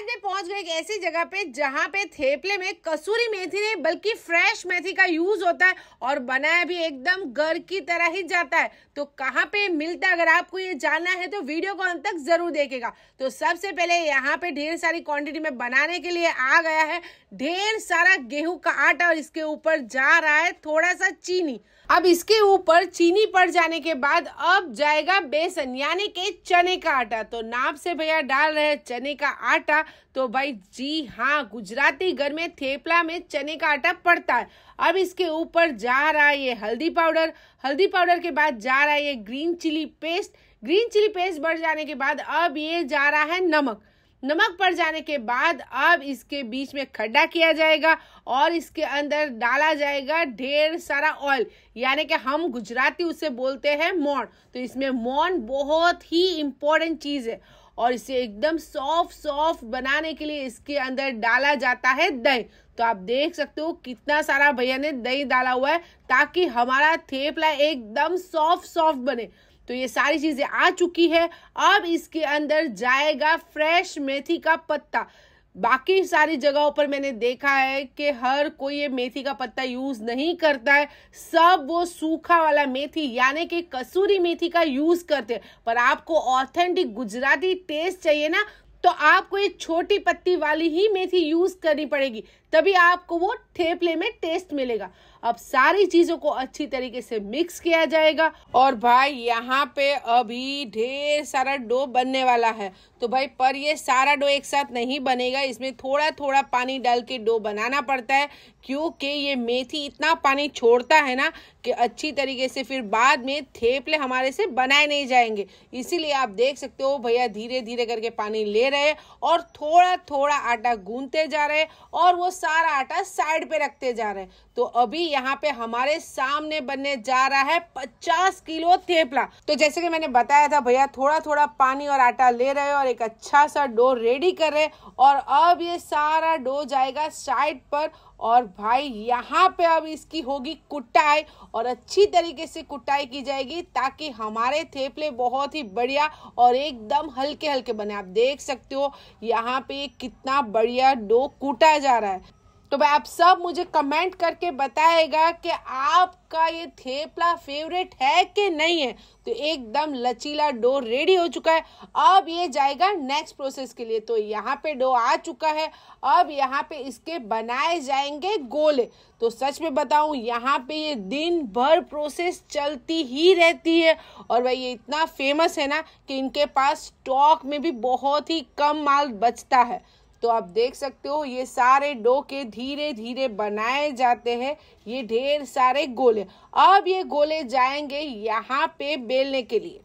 आज मैं पहुंच गई एक ऐसी जगह पे जहां पे थेपले में कसूरी मेथी नहीं बल्कि फ्रेश मेथी का यूज होता है और बनाया भी एकदम घर की तरह ही जाता है तो कहाँ पे मिलता है अगर आपको ये जानना है तो वीडियो को अंत तक जरूर देखेगा तो सबसे पहले यहाँ पे ढेर सारी क्वांटिटी में बनाने के लिए आ गया है ढेर सारा गेहूं का आटा और इसके ऊपर जा रहा है थोड़ा सा चीनी अब इसके ऊपर चीनी पड़ जाने के बाद अब जाएगा बेसन यानी के चने का आटा तो नाप से भैया डाल रहे चने का आटा तो भाई जी हाँ गुजराती घर में थेपला में चने का आटा पड़ता है अब इसके ऊपर जा रहा है ये हल्दी पाउडर हल्दी पाउडर के बाद जा रहा है ये green chilli paste green chilli paste बढ़ जाने के बाद अब ये जा रहा है नमक नमक पड़ जाने के बाद अब इसके बीच में खड्डा किया जाएगा और इसके अंदर डाला जाएगा ढेर सारा ऑयल यानी कि हम गुजराती उसे बोलते हैं मौन तो इसमें मौन बहुत ही इम्पोर्टेंट चीज़ है और इसे एकदम सॉफ्ट सॉफ्ट बनाने के लिए इसके अंदर डाला जाता है दही तो आप देख सकते हो कितना सारा भैया ने दही डाला हुआ है ताकि हमारा थेपला एकदम सॉफ्ट सॉफ्ट बने तो ये सारी चीज़ें आ चुकी है अब इसके अंदर जाएगा फ्रेश मेथी का पत्ता बाकी सारी जगहों पर मैंने देखा है कि हर कोई ये मेथी का पत्ता यूज नहीं करता है सब वो सूखा वाला मेथी यानी कि कसूरी मेथी का यूज करते हैं पर आपको ऑथेंटिक गुजराती टेस्ट चाहिए ना तो आपको ये छोटी पत्ती वाली ही मेथी यूज करनी पड़ेगी तभी आपको वो थेपले में टेस्ट मिलेगा अब सारी चीजों को अच्छी तरीके से मिक्स किया जाएगा और भाई यहाँ पे अभी ढेर सारा डो बनने वाला है तो भाई पर ये सारा डो एक साथ नहीं बनेगा इसमें थोड़ा थोड़ा पानी डाल के डो बनाना पड़ता है क्योंकि ये मेथी इतना पानी छोड़ता है ना कि अच्छी तरीके से फिर बाद में थेपले हमारे से बनाए नहीं जाएंगे इसीलिए आप देख सकते हो भैया धीरे धीरे करके पानी ले रहे और थोड़ा थोड़ा आटा गूंदते जा रहे और वो सारा आटा साइड पे रखते जा रहे तो अभी यहाँ पे हमारे सामने बनने जा रहा है 50 किलो थेपला तो जैसे कि मैंने बताया था भैया थोड़ा थोड़ा पानी और आटा ले रहे और एक अच्छा सा डो रेडी कर रहे और अब ये सारा डो जाएगा साइड पर और भाई यहाँ पे अब इसकी होगी कुटाई और अच्छी तरीके से कुटाई की जाएगी ताकि हमारे थेपले बहुत ही बढ़िया और एकदम हल्के हल्के बने आप देख सकते हो यहाँ पे कितना बढ़िया डो कूटा जा रहा है तो भाई आप सब मुझे कमेंट करके बताएगा कि आपका ये थेपला फेवरेट है कि नहीं है तो एकदम लचीला डो रेडी हो चुका है अब ये जाएगा नेक्स्ट प्रोसेस के लिए तो यहाँ पे डो आ चुका है अब यहाँ पे इसके बनाए जाएंगे गोले तो सच में बताऊँ यहाँ पे ये दिन भर प्रोसेस चलती ही रहती है और भाई ये इतना फेमस है ना कि इनके पास स्टॉक में भी बहुत ही कम माल बचता है तो आप देख सकते हो ये सारे डो के धीरे धीरे बनाए जाते हैं ये ढेर सारे गोले अब ये गोले जाएंगे यहाँ पे बेलने के लिए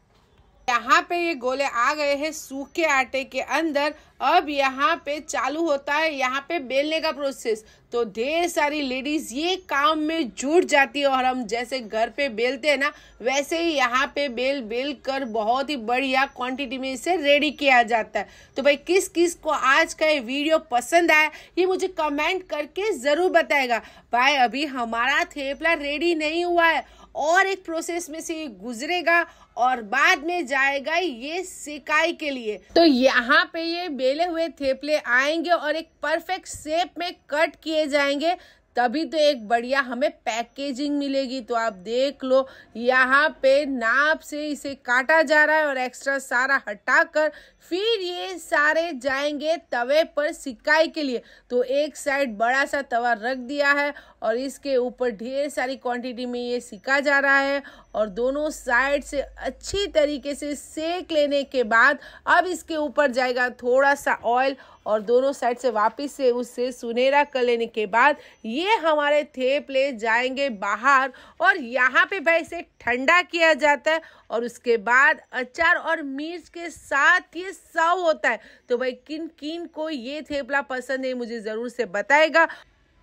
यहाँ पे ये गोले आ गए हैं सूखे आटे के अंदर अब यहाँ पे चालू होता है यहाँ पे बेलने का प्रोसेस तो ढेर सारी लेडीज ये काम में जुट जाती है और हम जैसे घर पे बेलते हैं ना वैसे ही यहाँ पे बेल बेल कर बहुत ही बढ़िया क्वांटिटी में इसे रेडी किया जाता है तो भाई किस किस को आज का ये वीडियो पसंद आया ये मुझे कमेंट करके ज़रूर बताएगा भाई अभी हमारा थेपला रेडी नहीं हुआ है और एक प्रोसेस में से ये गुजरेगा और बाद में जाएगा ये सिकाई के लिए तो यहाँ पे ये बेले हुए थेपले आएंगे और एक परफेक्ट शेप में कट किए जाएंगे तभी तो एक बढ़िया हमें पैकेजिंग मिलेगी तो आप देख लो यहाँ पे नाप से इसे काटा जा रहा है और एक्स्ट्रा सारा हटाकर फिर ये सारे जाएंगे तवे पर सिकाई के लिए तो एक साइड बड़ा सा तवा रख दिया है और इसके ऊपर ढेर सारी क्वांटिटी में ये सिका जा रहा है और दोनों साइड से अच्छी तरीके से सेक लेने के बाद अब इसके ऊपर जाएगा थोड़ा सा ऑयल और दोनों साइड से वापस से उससे सुनहरा कर लेने के बाद ये हमारे थेपले जाएंगे बाहर और यहाँ पे भाई इसे ठंडा किया जाता है और उसके बाद अचार और मिर्च के साथ ये सर्व होता है तो भाई किन किन को ये थेपला पसंद है मुझे ज़रूर से बताएगा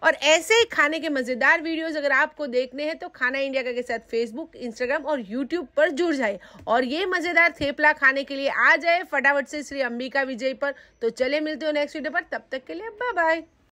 और ऐसे ही खाने के मज़ेदार वीडियोस अगर आपको देखने हैं तो खाना इंडिया का के साथ फेसबुक इंस्टाग्राम और यूट्यूब पर जुड़ जाए और ये मज़ेदार थेपला खाने के लिए आ जाए फटाफट से श्री अंबिका विजय पर तो चले मिलते हो नेक्स्ट वीडियो पर तब तक के लिए बाय बाय